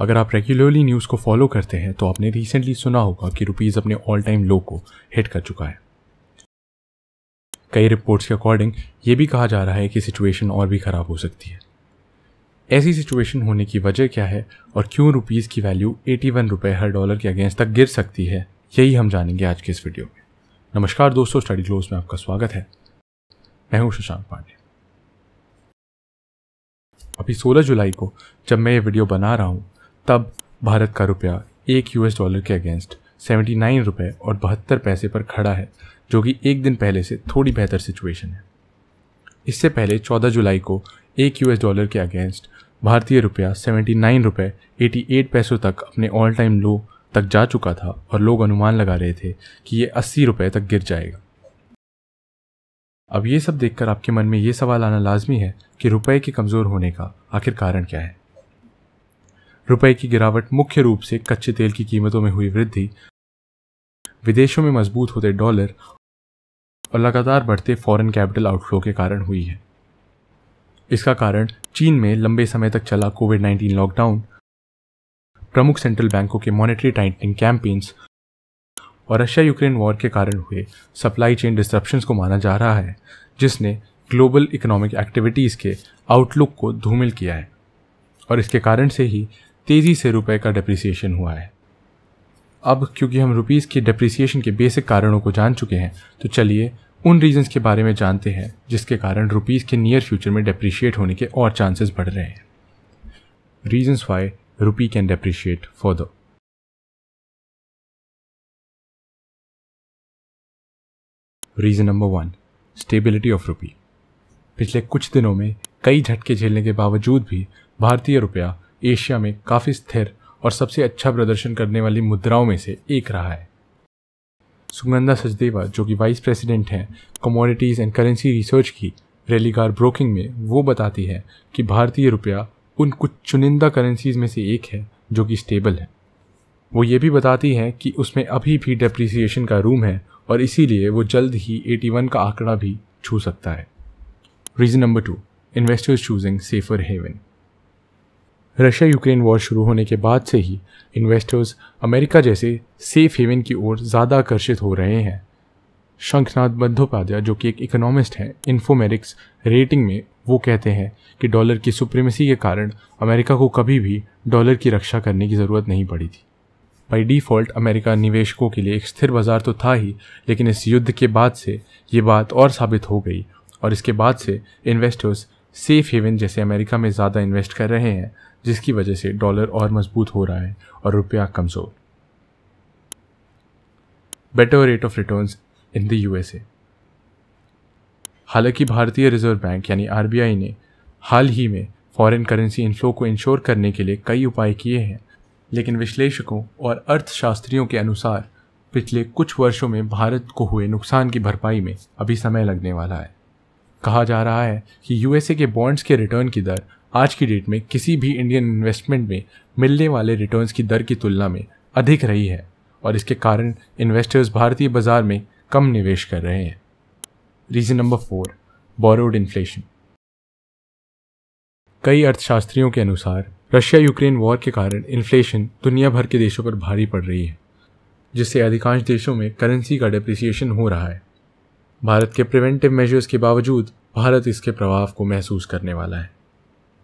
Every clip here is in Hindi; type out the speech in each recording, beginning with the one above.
अगर आप रेगुलरली न्यूज़ को फॉलो करते हैं तो आपने रिसेंटली सुना होगा कि रुपीज़ अपने ऑल टाइम लो को हिट कर चुका है कई रिपोर्ट्स के अकॉर्डिंग ये भी कहा जा रहा है कि सिचुएशन और भी ख़राब हो सकती है ऐसी सिचुएशन होने की वजह क्या है और क्यों रुपीज़ की वैल्यू एटी वन रुपये हर डॉलर के अगेंस्ट तक गिर सकती है यही हम जानेंगे आज के इस वीडियो में नमस्कार दोस्तों स्टडी क्लोज में आपका स्वागत है मैं हूं शशांक पांडे अभी 16 जुलाई को जब मैं ये वीडियो बना रहा हूँ तब भारत का रुपया एक यूएस डॉलर के अगेंस्ट सेवेंटी नाइन रुपये और बहत्तर पैसे पर खड़ा है जो कि एक दिन पहले से थोड़ी बेहतर सिचुएशन है इससे पहले चौदह जुलाई को एक यूएस डॉलर के अगेंस्ट भारतीय रुपया सेवेंटी नाइन रुपये एटी एट पैसों तक अपने ऑल टाइम लो तक जा चुका था और लोग अनुमान लगा रहे थे कि ये अस्सी रुपये तक गिर जाएगा अब ये सब देखकर आपके मन में ये सवाल आना लाजमी है कि रुपए के कमज़ोर होने का आखिर कारण क्या है रुपए की गिरावट मुख्य रूप से कच्चे तेल की कीमतों में हुई वृद्धि विदेशों में मजबूत होते डॉलर और लगातार बढ़ते फॉरेन कैपिटल आउटफ्लो के कारण हुई है इसका कारण चीन में लंबे समय तक चला कोविड 19 लॉकडाउन प्रमुख सेंट्रल बैंकों के मॉनेटरी टाइटनिंग कैंपेन्स और रशिया यूक्रेन वॉर के कारण हुए सप्लाई चेन डिस्ट्रप्शन को माना जा रहा है जिसने ग्लोबल इकोनॉमिक एक्टिविटीज़ के आउटलुक को धूमिल किया है और इसके कारण से ही तेज़ी से रुपए का डिप्रिसिएशन हुआ है अब क्योंकि हम रुपीज़ के डिप्रिसिएशन के बेसिक कारणों को जान चुके हैं तो चलिए उन रीजंस के बारे में जानते हैं जिसके कारण रुपीज़ के नियर फ्यूचर में डिप्रिशिएट होने के और चांसेस बढ़ रहे हैं reasons why rupee can depreciate the reason number one stability of rupee पिछले कुछ दिनों में कई झटके झेलने के बावजूद भी भारतीय रुपया एशिया में काफ़ी स्थिर और सबसे अच्छा प्रदर्शन करने वाली मुद्राओं में से एक रहा है सुगनंदा सचदेवा जो कि वाइस प्रेसिडेंट हैं कमोडिटीज़ एंड करेंसी रिसर्च की रैलीगार ब्रोकिंग में वो बताती है कि भारतीय रुपया उन कुछ चुनिंदा करेंसीज़ में से एक है जो कि स्टेबल है वो ये भी बताती हैं कि उसमें अभी भी डेप्रिसिएशन का रूम है और इसीलिए वो जल्द ही 81 का आंकड़ा भी छू सकता है reason number two investors choosing safer haven Russia Ukraine war शुरू होने के बाद से ही इन्वेस्टर्स अमेरिका जैसे सेफ हेवन की ओर ज़्यादा आकर्षित हो रहे हैं शंखनाथ बंदोपाध्याय जो कि एक इकोनॉमिस्ट हैं इन्फोमेरिक्स रेटिंग में वो कहते हैं कि डॉलर की सुप्रीमेसी के कारण अमेरिका को कभी भी डॉलर की रक्षा करने की ज़रूरत नहीं पड़ी थी बाई डिफ़ॉल्ट अमेरिका निवेशकों के लिए एक स्थिर बाज़ार तो था ही लेकिन इस युद्ध के बाद से ये बात और साबित हो गई और इसके बाद से इन्वेस्टर्स सेफ हेवन जैसे अमेरिका में ज़्यादा इन्वेस्ट कर रहे हैं जिसकी वजह से डॉलर और मजबूत हो रहा है और रुपया कमज़ोर better rate of return in the USA हालांकि भारतीय रिजर्व बैंक यानी आरबीआई ने हाल ही में फॉरेन करेंसी इनफ्लो को इंश्योर करने के लिए कई उपाय किए हैं लेकिन विश्लेषकों और अर्थशास्त्रियों के अनुसार पिछले कुछ वर्षों में भारत को हुए नुकसान की भरपाई में अभी समय लगने वाला है कहा जा रहा है कि यूएसए के बॉन्ड्स के रिटर्न की दर आज की डेट में किसी भी इंडियन इन्वेस्टमेंट में मिलने वाले रिटर्न्स की दर की तुलना में अधिक रही है और इसके कारण इन्वेस्टर्स भारतीय बाजार में कम निवेश कर रहे हैं reason number four borrowed inflation कई अर्थशास्त्रियों के अनुसार रशिया यूक्रेन वॉर के कारण इन्फ्लेशन दुनिया भर के देशों पर भारी पड़ रही है जिससे अधिकांश देशों में करेंसी का डिप्रिसिएशन हो रहा है भारत के प्रिवेंटिव मेजर्स के बावजूद भारत इसके प्रभाव को महसूस करने वाला है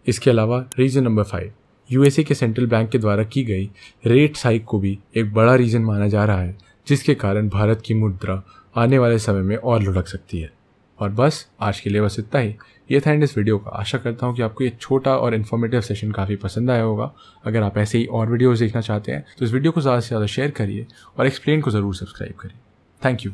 इसके अलावा रीज़न नंबर फाइव यूएसए के सेंट्रल बैंक के द्वारा की गई रेट साइक को भी एक बड़ा रीज़न माना जा रहा है जिसके कारण भारत की मुद्रा आने वाले समय में और लुढ़क सकती है और बस आज के लिए बस इतना ही ये था एंड इस वीडियो का आशा करता हूँ कि आपको ये छोटा और इन्फॉर्मेटिव सेशन काफ़ी पसंद आया होगा अगर आप ऐसे ही और वीडियोज़ देखना चाहते हैं तो इस वीडियो को ज़्यादा से ज़्यादा शेयर करिए और एक्सप्लेन को ज़रूर सब्सक्राइब करिए थैंक यू